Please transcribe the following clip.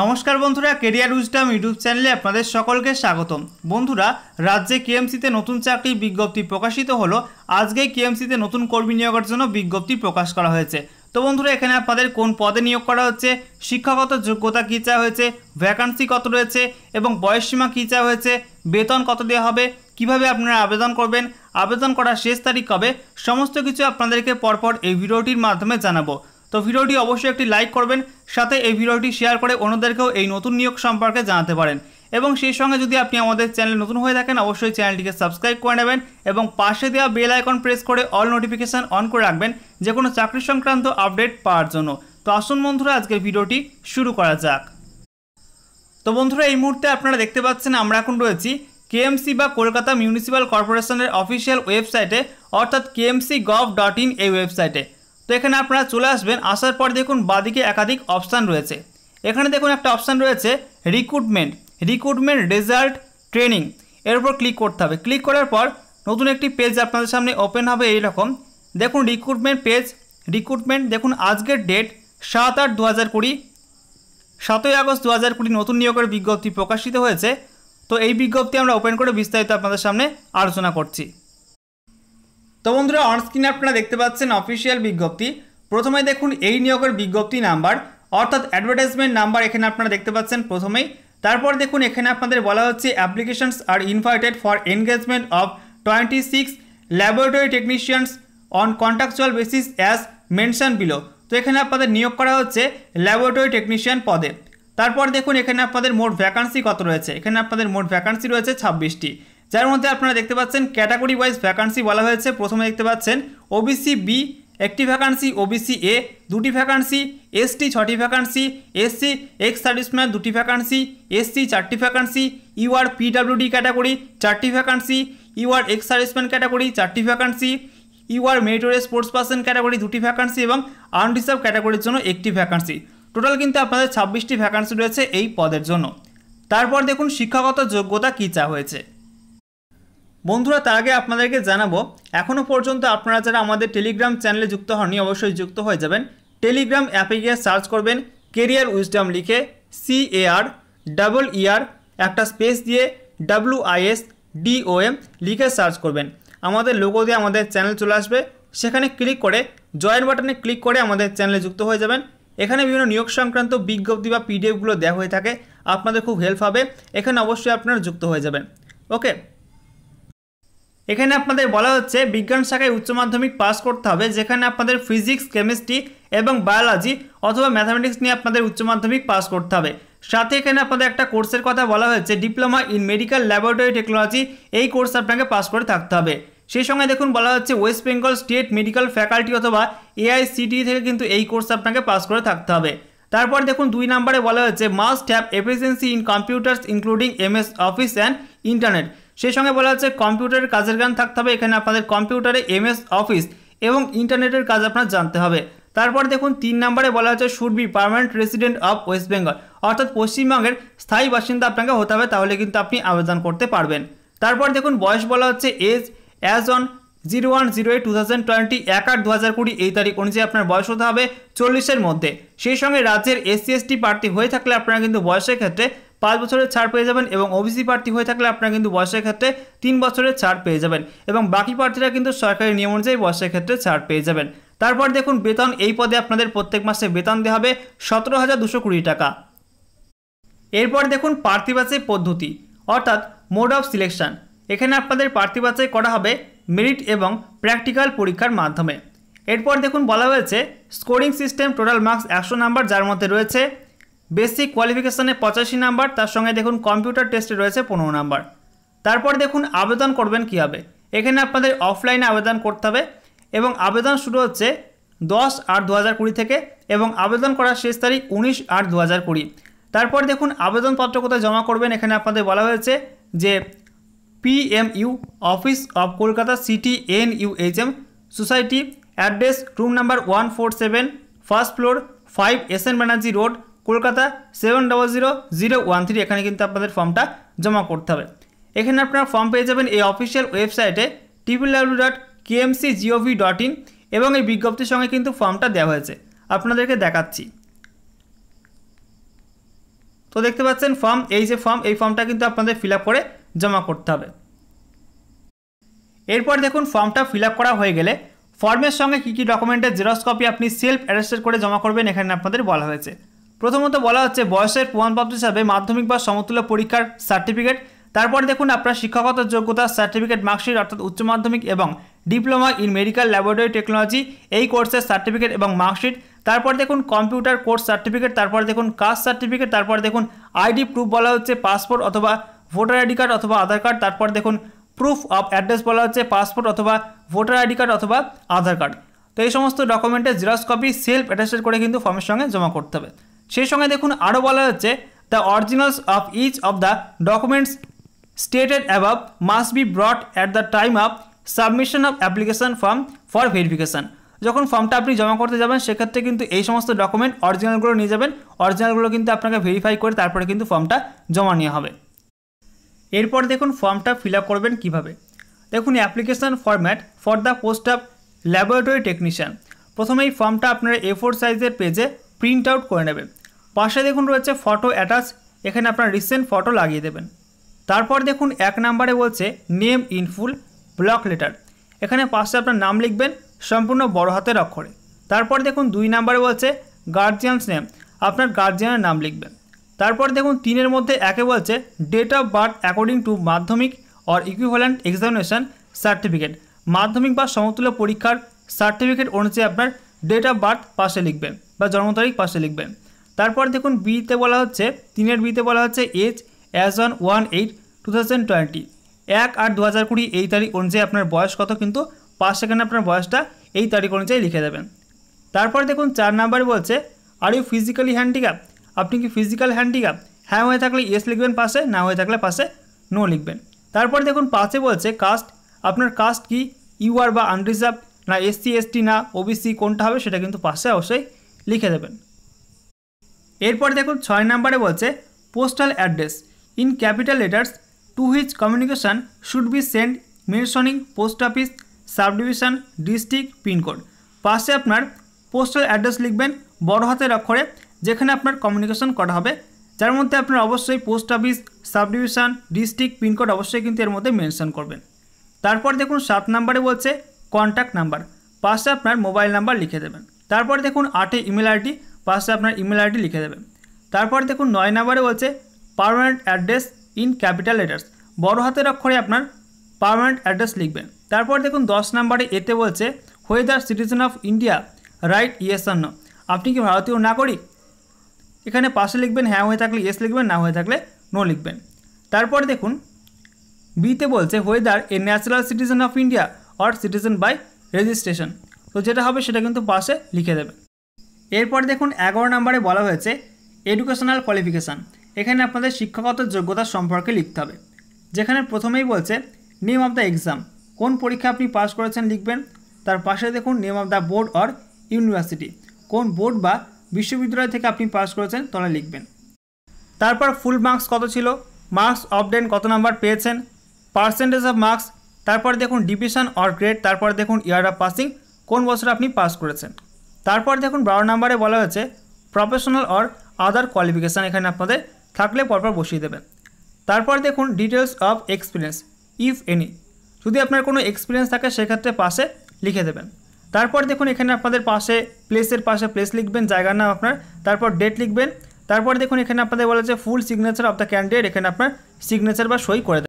নমস্কার বন্ধুরা career wisdom YouTube চ্যানেলে আপনাদের সকলকে স্বাগতম বন্ধুরা রাজ্যে কেএমসিতে নতুন চাকরির বিজ্ঞপ্তি প্রকাশিত হলো আজকে কেএমসিতে নতুন কর্মী নিয়োগের জন্য বিজ্ঞপ্তি প্রকাশ করা হয়েছে তো বন্ধুরা এখানে আপনাদের কোন পদে নিয়োগ করা হচ্ছে শিক্ষাগত যোগ্যতা কী চা হয়েছে ভ্যাকান্সি কত রয়েছে এবং বয়সসীমা কী চা হয়েছে বেতন কত দেওয়া হবে কিভাবে আপনারা আবেদন করবেন আবেদন করার শেষ তারিখ কবে সমস্ত কিছু আপনাদেরকে পরপর এই ভিডিওটির মাধ্যমে জানাবো তো ভিডিওটি অবশ্যই একটি লাইক করবেন সাথে এই ভিডিওটি শেয়ার করে অন্যদেরকেও এই নতুন নিয়োগ সম্পর্কে জানাতে পারেন এবং সেই সঙ্গে যদি আপনি আমাদের চ্যানেল নতুন হয়ে থাকেন অবশ্যই চ্যানেলটিকে সাবস্ক্রাইব করে নেবেন এবং পাশে দেওয়া বেল আইকন প্রেস করে অল নোটিফিকেশান অন করে রাখবেন যে কোনো চাকরি সংক্রান্ত আপডেট পাওয়ার জন্য তো আসুন বন্ধুরা আজকের ভিডিওটি শুরু করা যাক তো বন্ধুরা এই মুহূর্তে আপনারা দেখতে পাচ্ছেন আমরা এখন রয়েছি কেএমসি বা কলকাতা মিউনিসিপ্যাল কর্পোরেশনের অফিসিয়াল ওয়েবসাইটে অর্থাৎ কেএমসি গভ ডট ইন এই ওয়েবসাইটে তো এখানে আপনারা চলে আসবেন আসার পর দেখুন বাদিকে একাধিক অপশান রয়েছে এখানে দেখুন একটা অপশান রয়েছে রিক্রুটমেন্ট রিক্রুটমেন্ট রেজাল্ট ট্রেনিং এর উপর ক্লিক করতে হবে ক্লিক করার পর নতুন একটি পেজ আপনাদের সামনে ওপেন হবে এই রকম দেখুন রিক্রুটমেন্ট পেজ রিক্রুটমেন্ট দেখুন আজকের ডেট সাত আট দু হাজার কুড়ি সাতই আগস্ট দু হাজার কুড়ি নতুন নিয়োগের বিজ্ঞপ্তি প্রকাশিত হয়েছে তো এই বিজ্ঞপ্তি আমরা ওপেন করে বিস্তারিত আপনাদের সামনে আলোচনা করছি তো বন্ধুরা অনস্ক্রিনে আপনারা দেখতে পাচ্ছেন অফিসিয়াল বিজ্ঞপ্তি প্রথমে দেখুন এই নিয়োগের বিজ্ঞপ্তি নাম্বার অর্থাৎ অ্যাডভার্টাইজমেন্ট নাম্বার এখানে আপনারা দেখতে পাচ্ছেন প্রথমেই তারপর দেখুন এখানে আপনাদের বলা হচ্ছে applications are invited for engagement of twenty six laboratory technicians on contractual basis as mention below তো এখানে আপনাদের নিয়োগ করা হচ্ছে ল্যাবরেটরি টেকনিশিয়ান পদে তারপর দেখুন এখানে আপনাদের মোট ভ্যাকান্সি কত রয়েছে এখানে আপনাদের মোট ভ্যাকান্সি রয়েছে ছাব্বিশটি যার মধ্যে আপনারা দেখতে পাচ্ছেন ক্যাটাগরি ওয়াইজ ভ্যাকান্সি বলা হয়েছে প্রথমে দেখতে পাচ্ছেন ওবিসি বি একটি ভ্যাকান্সি ওবিসি এ দুটি ভ্যাকান্সি এসটি ছটি ভ্যাকান্সি এসসি এক্স সার্ভিসম্যান দুটি ভ্যাকান্সি এসসি চারটি ভ্যাকান্সি ইউআর পিডাব্লিউডি ক্যাটাগরি চারটি ভ্যাকান্সি ইউআর এক্স সার্ভিসম্যান ক্যাটাগরি চারটি ভ্যাকান্সি UR meritorious sports person category দুটি ভ্যাকান্সি এবং আনডিসার্ভ ক্যাটাগরির জন্য একটি ভ্যাকান্সি টোটাল কিন্তু আপনাদের ছাব্বিশটি ভ্যাকান্সি রয়েছে এই পদের জন্য তারপর দেখুন শিক্ষাগত যোগ্যতা কী চা হয়েছে বন্ধুরা তার আগে আপনাদেরকে জানাবো এখনও পর্যন্ত আপনারা যারা আমাদের টেলিগ্রাম চ্যানেলে যুক্ত হননি অবশ্যই যুক্ত হয়ে যাবেন টেলিগ্রাম অ্যাপে গিয়ে সার্চ করবেন কেরিয়ার উইজডাম লিখে C A R double E R একটা স্পেস দিয়ে ডাব্লু আইএস ডিওএম লিখে সার্চ করবেন আমাদের লোগো দিয়ে আমাদের চ্যানেল চলে আসবে সেখানে ক্লিক করে জয়েন বাটনে ক্লিক করে আমাদের চ্যানেলে যুক্ত হয়ে যাবেন এখানে বিভিন্ন নিয়োগ সংক্রান্ত বিজ্ঞপ্তি বা পিডিএফগুলো দেওয়া হয়ে থাকে আপনাদের খুব হেল্প হবে এখানে অবশ্যই আপনারা যুক্ত হয়ে যাবেন ওকে এখানে আপনাদের বলা হচ্ছে বিজ্ঞান শাখায় উচ্চ মাধ্যমিক পাস করতে হবে যেখানে আপনাদের ফিজিক্স কেমিস্ট্রি এবং বায়োলজি অথবা ম্যাথামেটিক্স নিয়ে আপনাদের উচ্চ মাধ্যমিক পাস করতে হবে সাথে এখানে আপনাদের একটা কোর্সের কথা বলা হয়েছে diploma in medical laboratory technology এই কোর্স আপনাকে পাস করে থাকতে হবে সেই সঙ্গে দেখুন বলা হচ্ছে West Bengal state medical faculty অথবা এআইসিটি থেকে কিন্তু এই কোর্স আপনাকে পাস করে থাকতে হবে তারপর দেখুন দুই নম্বরে বলা হয়েছে must have efficiency in computers including MS office and internet সেই সঙ্গে বলা হচ্ছে কম্পিউটারের কাজের জ্ঞান থাকতে হবে এখানে আপনাদের কম্পিউটারে এমএস অফিস এবং ইন্টারনেটের কাজ আপনার জানতে হবে তারপর দেখুন তিন নম্বরে বলা হচ্ছে should be permanent resident of West Bengal অর্থাৎ পশ্চিমবঙ্গের স্থায়ী বাসিন্দা আপনাকে হতে হবে তাহলে কিন্তু আপনি আবেদন করতে পারবেন তারপর দেখুন বয়স বলা হচ্ছে age as on zero one zero eight two thousand twenty এক আট দু হাজার কুড়ি এই তারিখ অনুযায়ী আপনার বয়স হতে হবে চল্লিশের মধ্যে সেই সঙ্গে রাজ্যের এসসি এসটি প্রার্থী হয়ে থাকলে আপনারা কিন্তু বয়সের ক্ষেত্রে পাঁচ বছরের ছাড় পেয়ে যাবেন এবং ওবিসি প্রার্থী হয়ে থাকলে আপনারা কিন্তু বয়সের ক্ষেত্রে তিন বছরের ছাড় পেয়ে যাবেন এবং বাকি প্রার্থীরা কিন্তু সরকারি নিয়ম অনুযায়ী বয়সের ক্ষেত্রে ছাড় পেয়ে যাবেন তারপর দেখুন বেতন এই পদে আপনাদের প্রত্যেক মাসে বেতন দেওয়া হবে সতেরো হাজার দুশো কুড়ি টাকা এরপর দেখুন প্রার্থী বাছাই পদ্ধতি অর্থাৎ মোড অফ সিলেকশান এখানে আপনাদের প্রার্থী বাছাই করা হবে মেরিট এবং প্র্যাকটিক্যাল পরীক্ষার মাধ্যমে এরপর দেখুন বলা হয়েছে স্কোরিং সিস্টেম টোটাল মার্কস একশো নাম্বার যার মধ্যে রয়েছে বেসিক কোয়ালিফিকেশানে পঁচাশি নাম্বার তার সঙ্গে দেখুন কম্পিউটার টেস্টে রয়েছে পনেরো নাম্বার তারপর দেখুন আবেদন করবেন কীভাবে এখানে আপনাদের অফলাইনে আবেদন করতে হবে এবং আবেদন শুরু হচ্ছে দশ আট দু হাজার কুড়ি থেকে এবং আবেদন করার শেষ তারিখ উনিশ আট দু হাজার কুড়ি তারপর দেখুন আবেদনপত্র কোথায় জমা করবেন এখানে আপনাদের বলা হয়েছে যে PMU office of Kolkata city N UHM society address room number one four seven first floor five S N Banerjee road Kolkata seven double zero zero one three এখানে কিন্তু আপনাদের ফর্মটা জমা করতে হবে এখানে আপনারা ফর্ম পেয়ে যাবেন এই অফিসিয়াল ওয়েবসাইটে triple W dot KMC GOV dot in এবং এই বিজ্ঞপ্তির সঙ্গে কিন্তু ফর্মটা দেওয়া হয়েছে আপনাদেরকে দেখাচ্ছি তো দেখতে পাচ্ছেন ফর্ম এই যে ফর্ম এই ফর্মটা কিন্তু আপনাদের ফিল করে জমা করতে হবে এরপর দেখুন ফর্মটা ফিল করা হয়ে গেলে ফর্মের সঙ্গে কী কী ডকুমেন্টের জেরক্স কপি আপনি সেলফ অ্যারেস্টেড করে জমা করবেন এখানে আপনাদের বলা হয়েছে প্রথমত বলা হচ্ছে বয়সের প্রমাণপত্র হিসাবে মাধ্যমিক বা সমতুল্য পরীক্ষার সার্টিফিকেট তারপর দেখুন আপনার শিক্ষাগত যোগ্যতা সার্টিফিকেট মার্কশিট অর্থাৎ উচ্চ মাধ্যমিক এবং diploma in medical laboratory technology এই কোর্সের সার্টিফিকেট এবং মার্কশিট তারপর দেখুন কম্পিউটার কোর্স সার্টিফিকেট তারপর দেখুন কাস্ট সার্টিফিকেট তারপর দেখুন আইডি প্রুফ বলা হচ্ছে পাসপোর্ট অথবা ভোটার আইডি কার্ড অথবা আধার কার্ড তারপর দেখুন প্রুফ অফ অ্যাড্রেস বলা হচ্ছে পাসপোর্ট অথবা ভোটার আইডি কার্ড অথবা আধার কার্ড তো এই সমস্ত ডকুমেন্টের জেরক্স কপি সেলফ অ্যাটাস্টেড করে কিন্তু ফর্মের সঙ্গে জমা করতে হবে সেই সঙ্গে দেখুন আরও বলা হচ্ছে the originals of each of the documents stated above must be brought at the time of submission of application form for verification যখন ফর্মটা আপনি জমা করতে যাবেন সেক্ষেত্রে কিন্তু এই সমস্ত ডকুমেন্ট অরিজিনালগুলো নিয়ে যাবেন অরিজিনালগুলো কিন্তু আপনাকে ভেরিফাই করে তারপরে কিন্তু ফর্মটা জমা নেওয়া হবে এরপর দেখুন ফর্মটা ফিল আপ করবেন কীভাবে দেখুন application format for the post of laboratory technician প্রথমে এই ফর্মটা আপনার এ ফোর সাইজের পেজে প্রিন্ট আউট করে নেবেন পাশে দেখুন রয়েছে ফটো অ্যাটাচ এখানে আপনার রিসেন্ট ফটো লাগিয়ে দেবেন তারপর দেখুন এক নাম্বারে বলছে নেম ইনফুল ব্লক লেটার এখানে পাশে আপনার নাম লিখবেন সম্পূর্ণ বড় হাতের অক্ষরে তারপর দেখুন দুই নাম্বারে বলছে গার্জিয়ানস নেম আপনার গার্জিয়ানের নাম লিখবেন তারপর দেখুন তিনের মধ্যে একে বলছে date of birth according to Madhyamik or equivalent examination certificate মাধ্যমিক বা সমতুল্য পরীক্ষার সার্টিফিকেট অনুযায়ী আপনার ডেট অফ বার্থ পাশে লিখবেন বা জন্ম তারিখ পাশে লিখবেন তারপর দেখুন বিতে বলা হচ্ছে তিনের বিতে বলা হচ্ছে age as on one eight two thousand twenty এক আট দু হাজার কুড়ি এই তারিখ অনুযায়ী আপনার বয়স কত কিন্তু পাঁচ সেকেন্ডে আপনার বয়সটা এই তারিখ অনুযায়ী লিখে দেবেন তারপর দেখুন চার নাম্বারই বলছে আর ইউ ফিজিক্যালি হ্যান্ডিক্যাপ আপনি কি ফিজিক্যাল হ্যান্ডিক্যাপ হ্যাঁ হয়ে থাকলে ইয়েস লিখবেন পাশে না হয়ে থাকলে পাশে নো লিখবেন তারপর দেখুন পাশে বলছে কাস্ট আপনার কাস্ট কি ইউআর বা আনরিজার্ভ না এসসি এসটি না ওবিসি কোনটা হবে সেটা কিন্তু পাশে অবশ্যই লিখে দেবেন এরপর দেখুন ছয় নম্বরে বলছে postal address in capital letters to which communication should be send mentioning post office sub division district pin code পাশে আপনার পোস্টাল অ্যাড্রেস লিখবেন বড় হাতের অক্ষরে যেখানে আপনার কমিউনিকেশন করা হবে যার মধ্যে আপনার অবশ্যই post office sub division district pin code অবশ্যই কিন্তু এর মধ্যে মেনশন করবেন তারপর দেখুন সাত নম্বরে বলছে কন্ট্যাক্ট নাম্বার পাশে আপনার মোবাইল নাম্বার লিখে দেবেন তারপর দেখুন আটে ইমেল আইডি পাশে আপনার ইমেল আইডি লিখে দেবেন তারপর দেখুন নয় নাম্বারে বলছে permanent address in capital letters বড় হাতের অক্ষরে আপনার পারমানেন্ট অ্যাড্রেস লিখবেন তারপর দেখুন দশ নম্বরে এতে বলছে whether citizen of India right yes আর আপনি কি ভারতীয় নাগরিক এখানে পাশে লিখবেন হ্যাঁ হয়ে থাকলে ইয়েস লিখবেন না হয়ে থাকলে নো লিখবেন তারপর দেখুন বিতে বলছে whether a natural citizen of India or citizen by registration তো যেটা হবে সেটা কিন্তু পাশে লিখে দেবেন এরপর দেখুন এগারো নম্বরে বলা হয়েছে এডুকেশনাল কোয়ালিফিকেশান এখানে আপনাদের শিক্ষাগত যোগ্যতা সম্পর্কে লিখতে হবে যেখানে প্রথমেই বলছে নেম অফ দ্য এক্সাম কোন পরীক্ষা আপনি পাস করেছেন লিখবেন তার পাশে দেখুন name of the board or university কোন বোর্ড বা বিশ্ববিদ্যালয় থেকে আপনি পাস করেছেন তলা লিখবেন তারপর ফুল মার্কস কত ছিল মার্কস অপডেন কত নাম্বার পেয়েছেন পার্সেন্টেজ অফ মার্কস তারপর দেখুন ডিভিশন অর গ্রেড তারপর দেখুন ইয়ার অফ পাসিং কোন বছর আপনি পাস করেছেন তারপর দেখুন বারো নম্বরে বলা হয়েছে প্রফেশনাল অর আদার কোয়ালিফিকেশান এখানে আপনাদের থাকলে পরপর বসিয়ে দেবেন তারপর দেখুন details of experience if any যদি আপনার কোনো এক্সপিরিয়েন্স থাকে সেক্ষেত্রে পাশে লিখে দেবেন তারপর দেখুন এখানে আপনাদের পাশে প্লেসের পাশে প্লেস লিখবেন জায়গার নাম আপনার তারপর ডেট লিখবেন তারপর দেখুন এখানে আপনাদের বলা হচ্ছে full signature of the candidate এখানে আপনার সিগনেচার বা সই করে